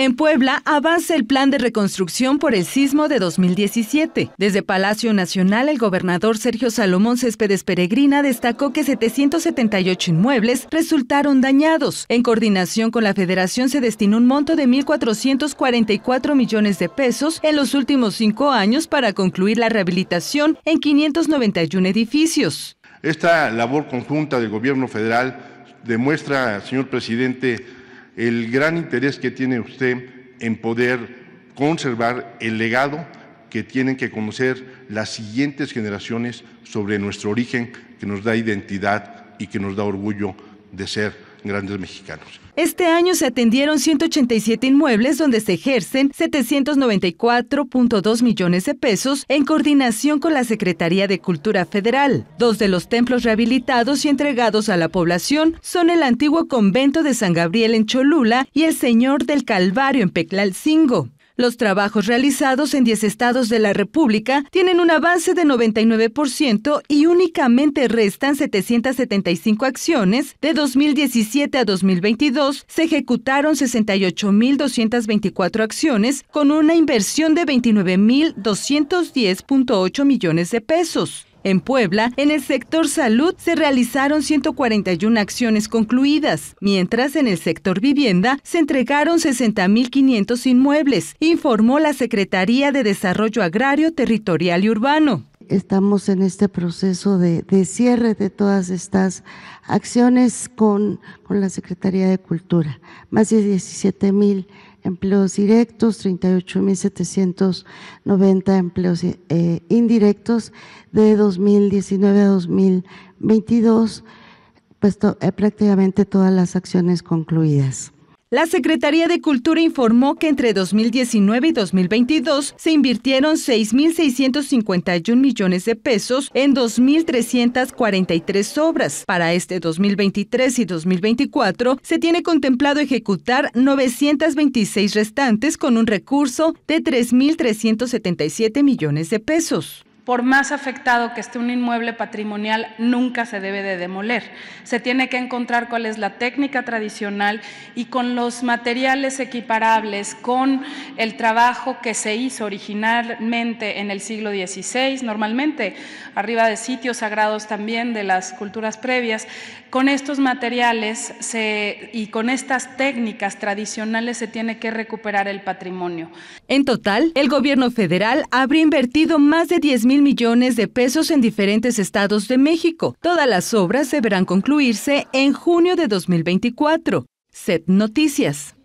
En Puebla avanza el plan de reconstrucción por el sismo de 2017. Desde Palacio Nacional, el gobernador Sergio Salomón Céspedes Peregrina destacó que 778 inmuebles resultaron dañados. En coordinación con la Federación se destinó un monto de 1.444 millones de pesos en los últimos cinco años para concluir la rehabilitación en 591 edificios. Esta labor conjunta del gobierno federal demuestra, señor presidente, el gran interés que tiene usted en poder conservar el legado que tienen que conocer las siguientes generaciones sobre nuestro origen, que nos da identidad y que nos da orgullo de ser grandes mexicanos. Este año se atendieron 187 inmuebles donde se ejercen 794.2 millones de pesos en coordinación con la Secretaría de Cultura Federal. Dos de los templos rehabilitados y entregados a la población son el antiguo convento de San Gabriel en Cholula y el Señor del Calvario en Peclalcingo. Los trabajos realizados en 10 estados de la República tienen un avance de 99% y únicamente restan 775 acciones. De 2017 a 2022 se ejecutaron 68.224 acciones con una inversión de 29.210.8 millones de pesos. En Puebla, en el sector salud se realizaron 141 acciones concluidas, mientras en el sector vivienda se entregaron 60.500 inmuebles, informó la Secretaría de Desarrollo Agrario, Territorial y Urbano. Estamos en este proceso de, cierre de todas estas acciones con, con la Secretaría de Cultura. Más de 17.000 empleos directos, 38.790 empleos eh, indirectos de 2019 a 2022, puesto eh, prácticamente todas las acciones concluidas. La Secretaría de Cultura informó que entre 2019 y 2022 se invirtieron 6.651 millones de pesos en 2.343 obras. Para este 2023 y 2024 se tiene contemplado ejecutar 926 restantes con un recurso de 3.377 millones de pesos por más afectado que esté un inmueble patrimonial, nunca se debe de demoler. Se tiene que encontrar cuál es la técnica tradicional y con los materiales equiparables, con el trabajo que se hizo originalmente en el siglo XVI, normalmente arriba de sitios sagrados también de las culturas previas, con estos materiales se, y con estas técnicas tradicionales se tiene que recuperar el patrimonio. En total, el gobierno federal habría invertido más de 10 mil millones de pesos en diferentes estados de México. Todas las obras deberán concluirse en junio de 2024. SET Noticias.